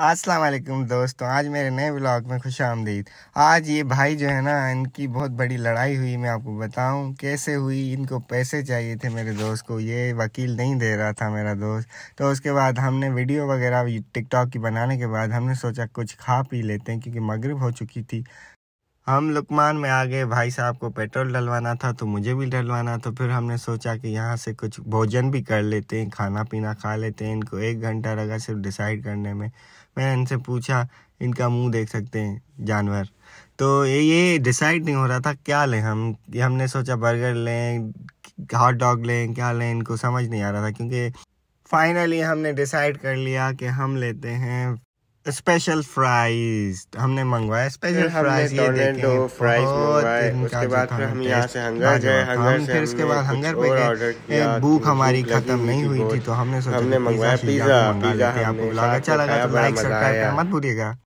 अस्सलाम वालेकुम दोस्तों आज मेरे नए ब्लॉग में खुश आमदीद आज ये भाई जो है ना इनकी बहुत बड़ी लड़ाई हुई मैं आपको बताऊं कैसे हुई इनको पैसे चाहिए थे मेरे दोस्त को ये वकील नहीं दे रहा था मेरा दोस्त तो उसके बाद हमने वीडियो वगैरह टिकटॉक की बनाने के बाद हमने सोचा कुछ खा पी लेते हैं क्योंकि मगरब हो चुकी थी हम लुकमान में आ गए भाई साहब को पेट्रोल डलवाना था तो मुझे भी डलवाना तो फिर हमने सोचा कि यहाँ से कुछ भोजन भी कर लेते हैं खाना पीना खा लेते हैं इनको एक घंटा लगा सिर्फ डिसाइड करने में मैंने इनसे पूछा इनका मुंह देख सकते हैं जानवर तो ये डिसाइड नहीं हो रहा था क्या लें हम हमने सोचा बर्गर लें हॉट डॉग लें क्या लें इनको समझ नहीं आ रहा था क्योंकि फाइनली हमने डिसाइड कर लिया कि हम लेते हैं स्पेशल फ्राइज हमने मंगवाया स्पेशल फ्राइज ये देखे फ्राइज उसके बाद फिर हम यहाँ से हंगर हाँ गए हंगर से फिर उसके बाद हंगर पे गए भूख हमारी खत्म नहीं हुई थी तो हमने सोचा हमने मंगवाया पिज्जा पिज्जा आपको लगा अच्छा लगा तो लाइक सब्सक्राइब करना मत भूलिएगा